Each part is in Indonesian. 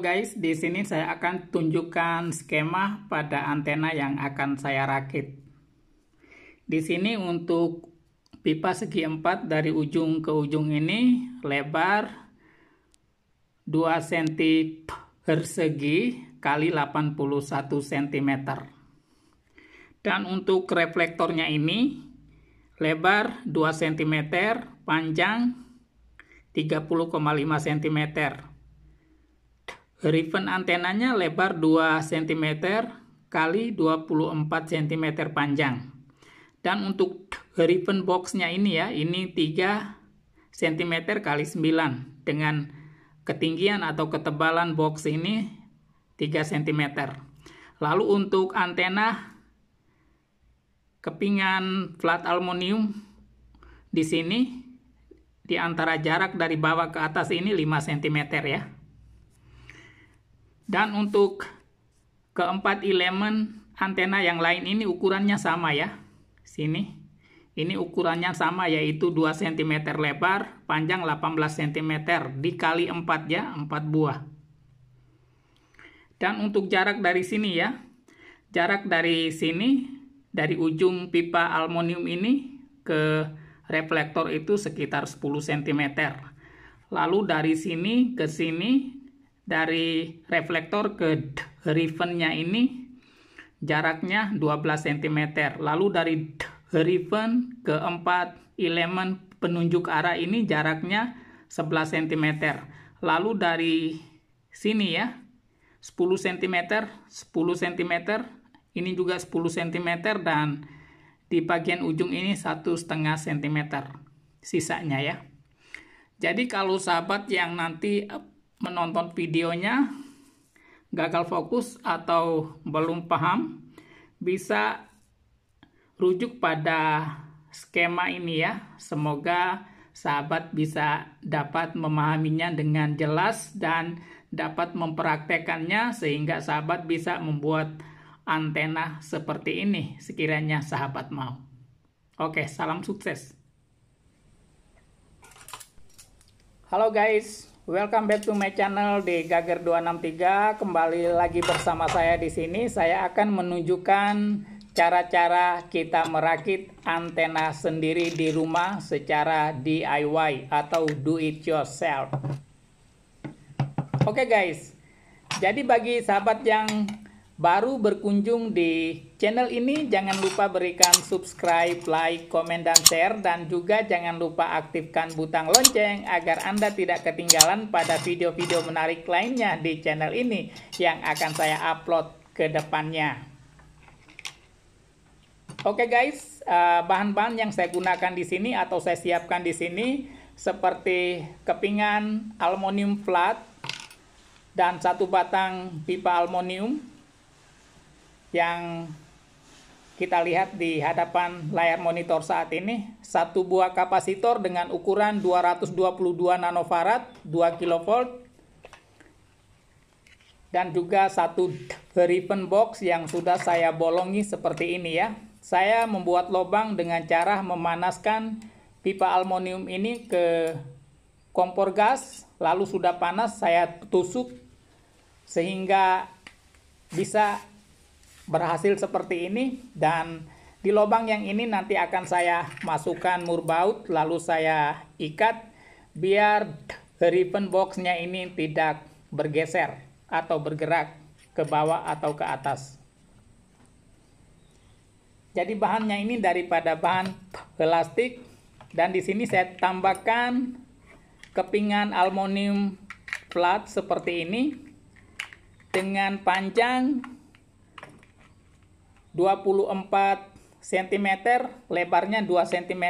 guys, di sini saya akan tunjukkan skema pada antena yang akan saya rakit. Di sini untuk pipa segi 4 dari ujung ke ujung ini lebar 2 cm persegi kali 81 cm. Dan untuk reflektornya ini lebar 2 cm, panjang 30,5 cm Ribbon antenanya lebar 2 cm kali 24 cm panjang. Dan untuk ribbon boxnya ini ya, ini 3 cm kali 9 dengan ketinggian atau ketebalan box ini 3 cm. Lalu untuk antena kepingan flat aluminium di sini di antara jarak dari bawah ke atas ini 5 cm ya. Dan untuk keempat elemen antena yang lain ini ukurannya sama ya. Sini. Ini ukurannya sama yaitu 2 cm lebar, panjang 18 cm, dikali 4 ya, 4 buah. Dan untuk jarak dari sini ya, jarak dari sini, dari ujung pipa aluminium ini ke reflektor itu sekitar 10 cm. Lalu dari sini ke sini dari reflektor ke drivennya ini jaraknya 12 cm. Lalu dari driven ke 4 elemen penunjuk arah ini jaraknya 11 cm. Lalu dari sini ya 10 cm, 10 cm, ini juga 10 cm dan di bagian ujung ini satu setengah cm sisanya ya. Jadi kalau sahabat yang nanti menonton videonya gagal fokus atau belum paham bisa rujuk pada skema ini ya. Semoga sahabat bisa dapat memahaminya dengan jelas dan dapat mempraktekannya sehingga sahabat bisa membuat antena seperti ini sekiranya sahabat mau. Oke, salam sukses. Halo guys. Welcome back to my channel di Gager 263. Kembali lagi bersama saya di sini. Saya akan menunjukkan cara-cara kita merakit antena sendiri di rumah secara DIY atau do it yourself. Oke okay guys. Jadi bagi sahabat yang baru berkunjung di channel ini, jangan lupa berikan subscribe, like, komen, dan share. Dan juga jangan lupa aktifkan butang lonceng agar Anda tidak ketinggalan pada video-video menarik lainnya di channel ini yang akan saya upload ke depannya. Oke okay guys, eh, bahan-bahan yang saya gunakan di sini atau saya siapkan di sini seperti kepingan aluminium flat dan satu batang pipa aluminium yang kita lihat di hadapan layar monitor saat ini, satu buah kapasitor dengan ukuran 222 nanofarad, 2 kV dan juga satu driven box yang sudah saya bolongi seperti ini ya. Saya membuat lubang dengan cara memanaskan pipa aluminium ini ke kompor gas, lalu sudah panas saya tusuk sehingga bisa berhasil seperti ini dan di lubang yang ini nanti akan saya masukkan mur baut lalu saya ikat biar ribbon boxnya ini tidak bergeser atau bergerak ke bawah atau ke atas. Jadi bahannya ini daripada bahan plastik dan di sini saya tambahkan kepingan aluminium flat seperti ini dengan panjang 24 cm, lebarnya 2 cm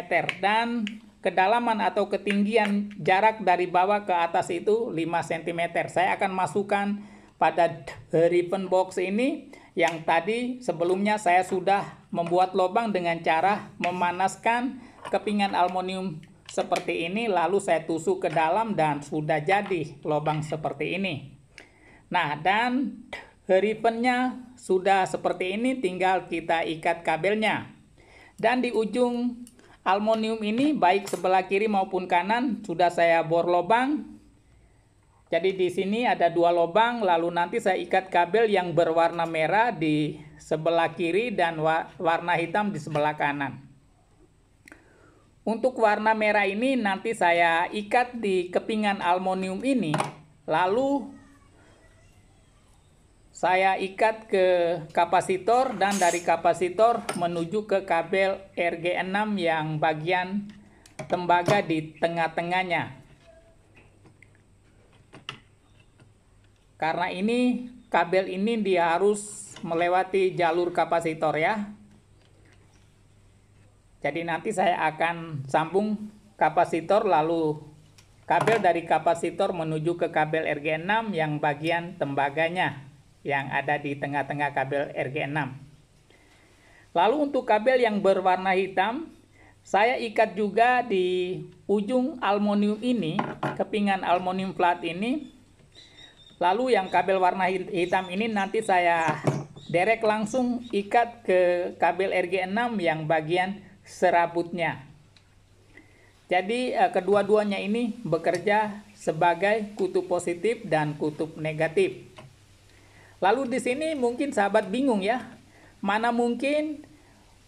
dan kedalaman atau ketinggian jarak dari bawah ke atas itu 5 cm. Saya akan masukkan pada ribbon box ini yang tadi sebelumnya saya sudah membuat lubang dengan cara memanaskan kepingan aluminium seperti ini lalu saya tusuk ke dalam dan sudah jadi lubang seperti ini. Nah, dan Heripennya sudah seperti ini, tinggal kita ikat kabelnya. Dan di ujung aluminium ini, baik sebelah kiri maupun kanan, sudah saya bor lubang. Jadi di sini ada dua lubang, lalu nanti saya ikat kabel yang berwarna merah di sebelah kiri dan warna hitam di sebelah kanan. Untuk warna merah ini nanti saya ikat di kepingan aluminium ini, lalu saya ikat ke kapasitor dan dari kapasitor menuju ke kabel RG6 yang bagian tembaga di tengah-tengahnya. Karena ini kabel ini dia harus melewati jalur kapasitor ya. Jadi nanti saya akan sambung kapasitor lalu kabel dari kapasitor menuju ke kabel RG6 yang bagian tembaganya yang ada di tengah-tengah kabel RG6. Lalu untuk kabel yang berwarna hitam, saya ikat juga di ujung aluminium ini, kepingan aluminium flat ini. Lalu yang kabel warna hitam ini nanti saya derek langsung ikat ke kabel RG6 yang bagian serabutnya. Jadi eh, kedua-duanya ini bekerja sebagai kutub positif dan kutub negatif. Lalu di sini mungkin sahabat bingung ya, mana mungkin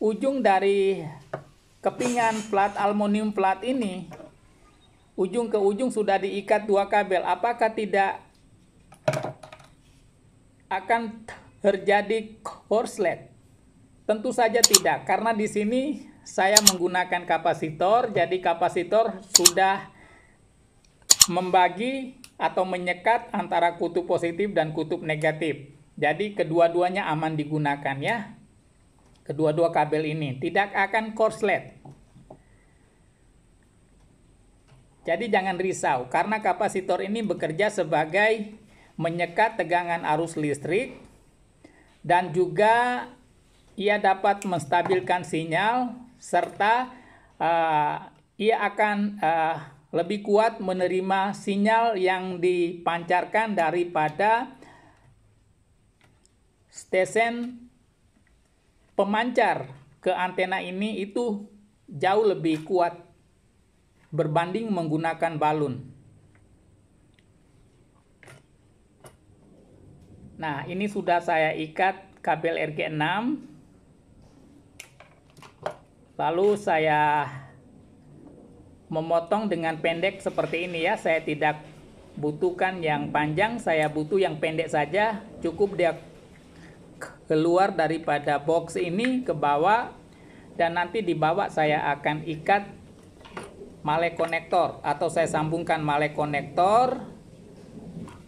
ujung dari kepingan plat aluminium plat ini ujung ke ujung sudah diikat dua kabel. Apakah tidak akan terjadi korslet? Tentu saja tidak, karena di sini saya menggunakan kapasitor, jadi kapasitor sudah membagi atau menyekat antara kutub positif dan kutub negatif. Jadi kedua-duanya aman digunakan ya. Kedua-dua kabel ini tidak akan korslet. Jadi jangan risau karena kapasitor ini bekerja sebagai menyekat tegangan arus listrik dan juga ia dapat menstabilkan sinyal serta uh, ia akan uh, lebih kuat menerima sinyal yang dipancarkan daripada stesen pemancar ke antena ini itu jauh lebih kuat berbanding menggunakan balun. Nah, ini sudah saya ikat kabel RG6. Lalu saya memotong dengan pendek seperti ini ya. Saya tidak butuhkan yang panjang, saya butuh yang pendek saja. Cukup dia keluar daripada box ini ke bawah dan nanti di bawah saya akan ikat male konektor atau saya sambungkan male konektor.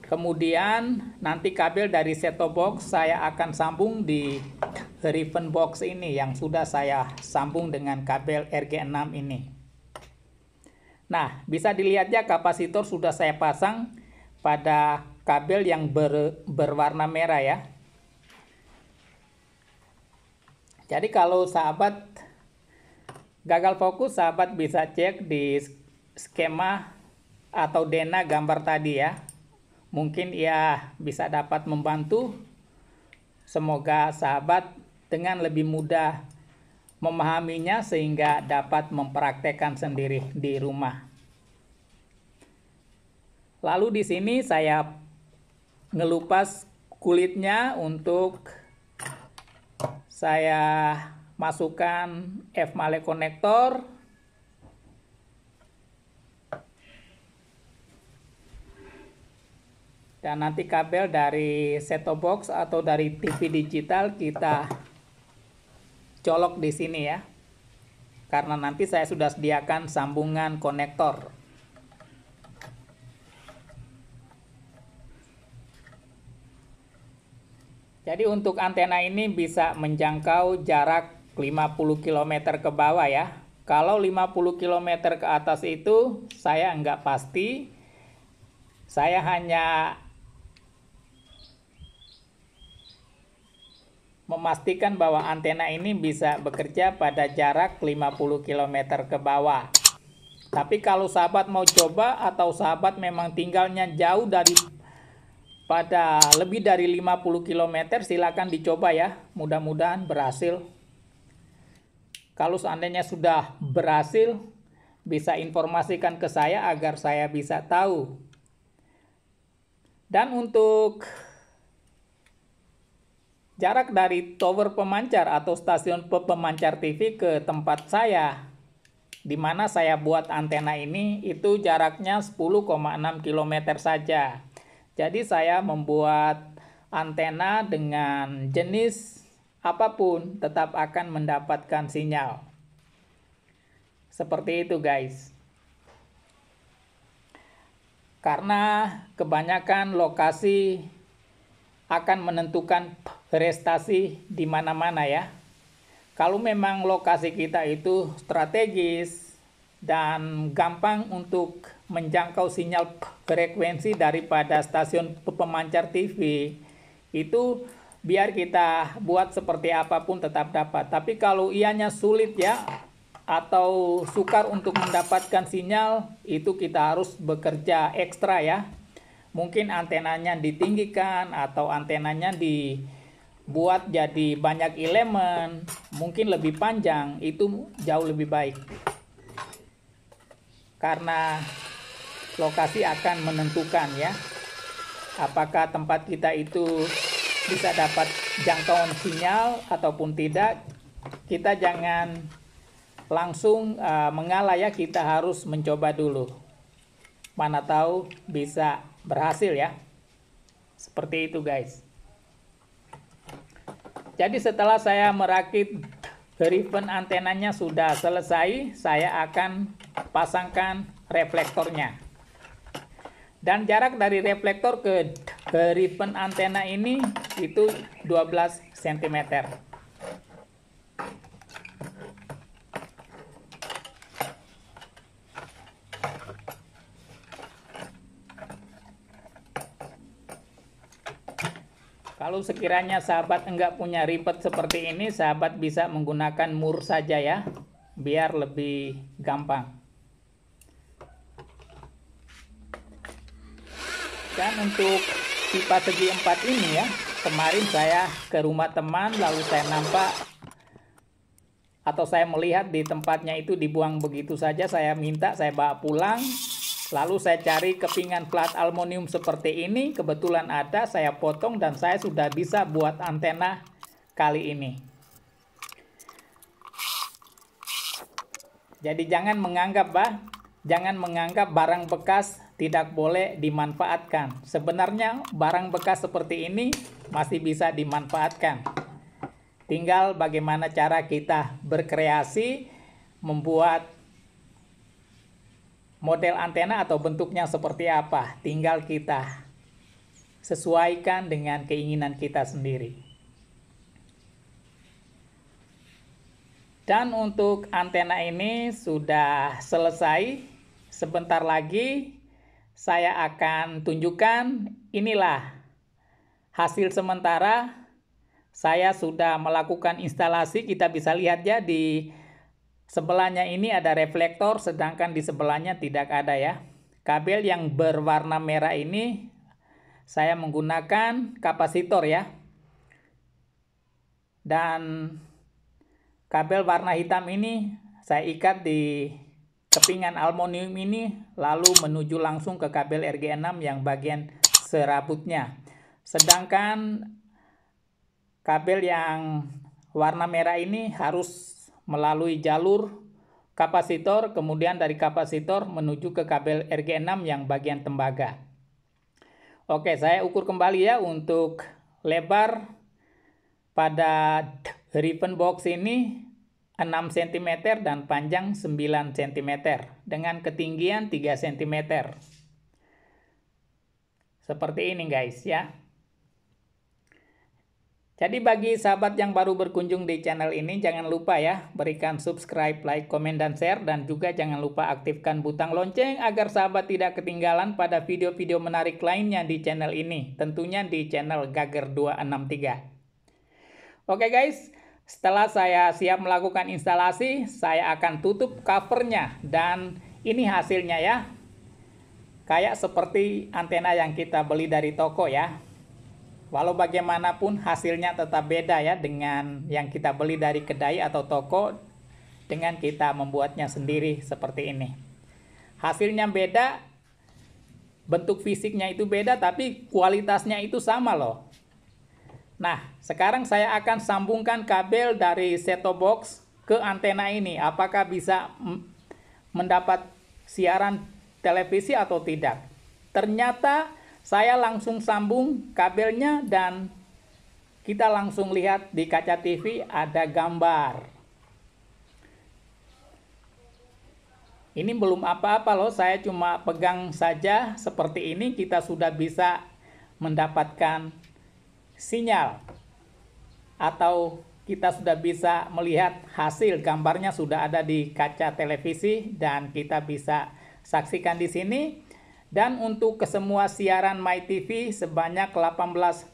Kemudian nanti kabel dari set-top box saya akan sambung di ribbon box ini yang sudah saya sambung dengan kabel RG6 ini. Nah, bisa dilihat ya kapasitor sudah saya pasang pada kabel yang ber, berwarna merah ya. Jadi kalau sahabat gagal fokus, sahabat bisa cek di skema atau dena gambar tadi ya. Mungkin ya bisa dapat membantu. Semoga sahabat dengan lebih mudah memahaminya sehingga dapat mempraktekkan sendiri di rumah. Lalu di sini saya ngelupas kulitnya untuk saya masukkan F male konektor dan nanti kabel dari set top box atau dari TV digital kita colok di sini ya karena nanti saya sudah sediakan sambungan konektor jadi untuk antena ini bisa menjangkau jarak 50 km ke bawah ya kalau 50 km ke atas itu saya enggak pasti saya hanya Memastikan bahwa antena ini bisa bekerja pada jarak 50 km ke bawah. Tapi kalau sahabat mau coba atau sahabat memang tinggalnya jauh dari pada lebih dari 50 km silakan dicoba ya. Mudah-mudahan berhasil. Kalau seandainya sudah berhasil bisa informasikan ke saya agar saya bisa tahu. Dan untuk Jarak dari tower pemancar atau stasiun pemancar TV ke tempat saya, di mana saya buat antena ini, itu jaraknya 10,6 km saja. Jadi saya membuat antena dengan jenis apapun tetap akan mendapatkan sinyal. Seperti itu guys karena kebanyakan lokasi akan menentukan prestasi di mana-mana ya. Kalau memang lokasi kita itu strategis dan gampang untuk menjangkau sinyal frekuensi daripada stasiun pemancar TV, itu biar kita buat seperti apapun tetap dapat. Tapi kalau ianya sulit ya, atau sukar untuk mendapatkan sinyal, itu kita harus bekerja ekstra ya. Mungkin antenanya ditinggikan atau antenanya di buat jadi banyak elemen, mungkin lebih panjang, itu jauh lebih baik. Karena lokasi akan menentukan ya, apakah tempat kita itu bisa dapat jangkauan sinyal ataupun tidak. Kita jangan langsung uh, mengalah ya, kita harus mencoba dulu. Mana tahu bisa berhasil ya. Seperti itu guys. Jadi setelah saya merakit Griffin antenanya sudah selesai, saya akan pasangkan reflektornya. Dan jarak dari reflektor ke Griffin antena ini itu 12 cm. Kalau sekiranya sahabat enggak punya ribet seperti ini, sahabat bisa menggunakan mur saja ya, biar lebih gampang. Dan untuk pipa segi empat ini ya, kemarin saya ke rumah teman lalu saya nampak atau saya melihat di tempatnya itu dibuang begitu saja, saya minta saya bawa pulang, Lalu saya cari kepingan plat aluminium seperti ini, kebetulan ada, saya potong dan saya sudah bisa buat antena kali ini. Jadi jangan menganggap bah, jangan menganggap barang bekas tidak boleh dimanfaatkan. Sebenarnya barang bekas seperti ini masih bisa dimanfaatkan. Tinggal bagaimana cara kita berkreasi membuat Model antena atau bentuknya seperti apa, tinggal kita sesuaikan dengan keinginan kita sendiri. Dan untuk antena ini sudah selesai. Sebentar lagi saya akan tunjukkan inilah hasil sementara saya sudah melakukan instalasi. Kita bisa lihat ya di Sebelahnya ini ada reflektor, sedangkan di sebelahnya tidak ada ya. Kabel yang berwarna merah ini saya menggunakan kapasitor ya. Dan kabel warna hitam ini saya ikat di kepingan aluminium ini lalu menuju langsung ke kabel RG6 yang bagian serabutnya. Sedangkan kabel yang warna merah ini harus melalui jalur kapasitor, kemudian dari kapasitor menuju ke kabel RG6 yang bagian tembaga. Oke, saya ukur kembali ya untuk lebar pada ribbon box ini 6 cm dan panjang 9 cm dengan ketinggian 3 cm. Seperti ini guys ya. Jadi bagi sahabat yang baru berkunjung di channel ini jangan lupa ya berikan subscribe, like, komen, dan share dan juga jangan lupa aktifkan butang lonceng agar sahabat tidak ketinggalan pada video-video menarik lainnya di channel ini tentunya di channel Gager 263. Oke guys, setelah saya siap melakukan instalasi saya akan tutup covernya dan ini hasilnya ya kayak seperti antena yang kita beli dari toko ya. Walau bagaimanapun hasilnya tetap beda ya dengan yang kita beli dari kedai atau toko dengan kita membuatnya sendiri seperti ini. Hasilnya beda, bentuk fisiknya itu beda tapi kualitasnya itu sama loh. Nah, sekarang saya akan sambungkan kabel dari seto box ke antena ini. Apakah bisa mendapat siaran televisi atau tidak? Ternyata saya langsung sambung kabelnya dan kita langsung lihat di kaca TV ada gambar. Ini belum apa-apa loh, saya cuma pegang saja seperti ini kita sudah bisa mendapatkan sinyal atau kita sudah bisa melihat hasil gambarnya sudah ada di kaca televisi dan kita bisa saksikan di sini dan untuk kesemua siaran MyTV sebanyak 18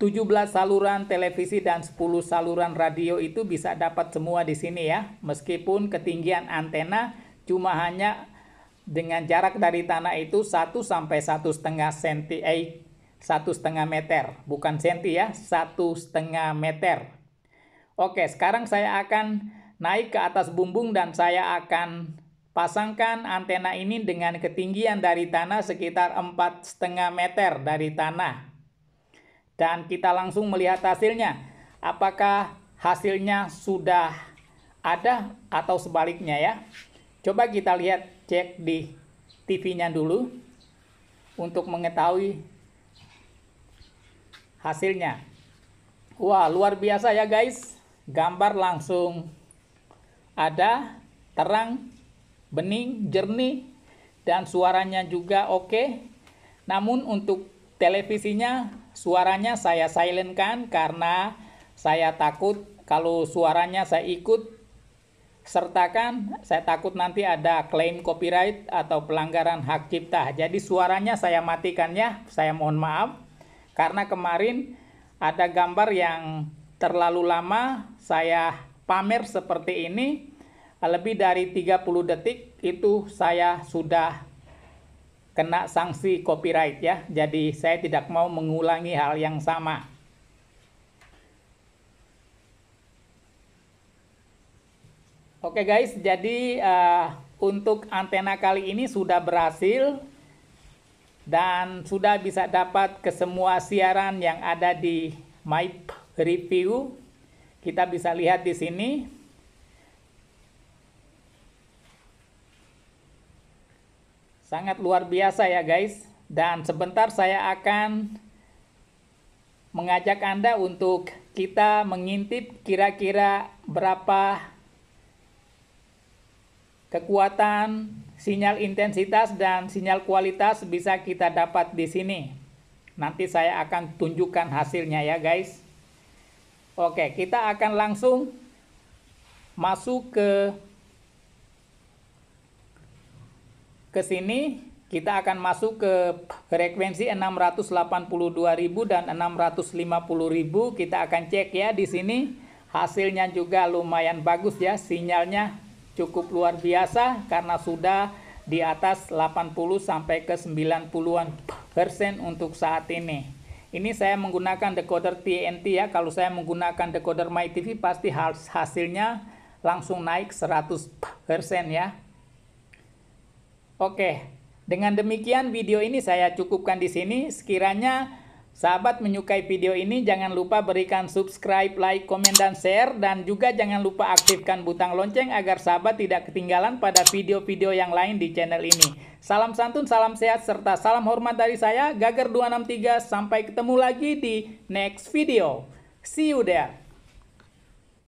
17 saluran televisi dan 10 saluran radio itu bisa dapat semua di sini ya. Meskipun ketinggian antena cuma hanya dengan jarak dari tanah itu 1 sampai 1,5 cm, eh, 1,5 meter, bukan senti ya, 1,5 meter. Oke, sekarang saya akan naik ke atas bumbung dan saya akan Pasangkan antena ini dengan ketinggian dari tanah sekitar 4,5 meter dari tanah. Dan kita langsung melihat hasilnya. Apakah hasilnya sudah ada atau sebaliknya ya. Coba kita lihat cek di TV-nya dulu untuk mengetahui hasilnya. Wah, luar biasa ya guys. Gambar langsung ada terang bening, jernih, dan suaranya juga oke. Namun untuk televisinya suaranya saya silentkan karena saya takut kalau suaranya saya ikut sertakan saya takut nanti ada klaim copyright atau pelanggaran hak cipta. Jadi suaranya saya matikan ya, saya mohon maaf. Karena kemarin ada gambar yang terlalu lama saya pamer seperti ini lebih dari 30 detik itu saya sudah kena sanksi copyright ya. Jadi saya tidak mau mengulangi hal yang sama. Oke guys, jadi uh, untuk antena kali ini sudah berhasil dan sudah bisa dapat ke semua siaran yang ada di My Review. Kita bisa lihat di sini. Sangat luar biasa ya guys. Dan sebentar saya akan mengajak Anda untuk kita mengintip kira-kira berapa kekuatan sinyal intensitas dan sinyal kualitas bisa kita dapat di sini. Nanti saya akan tunjukkan hasilnya ya guys. Oke, kita akan langsung masuk ke ke sini kita akan masuk ke frekuensi 682.000 dan 650.000 kita akan cek ya di sini hasilnya juga lumayan bagus ya sinyalnya cukup luar biasa karena sudah di atas 80 sampai ke 90-an persen untuk saat ini ini saya menggunakan decoder TNT ya kalau saya menggunakan decoder MyTV pasti hasilnya langsung naik 100% persen ya Oke, dengan demikian video ini saya cukupkan di sini. Sekiranya sahabat menyukai video ini, jangan lupa berikan subscribe, like, komen, dan share. Dan juga jangan lupa aktifkan butang lonceng agar sahabat tidak ketinggalan pada video-video yang lain di channel ini. Salam santun, salam sehat, serta salam hormat dari saya, Gager263. Sampai ketemu lagi di next video. See you there.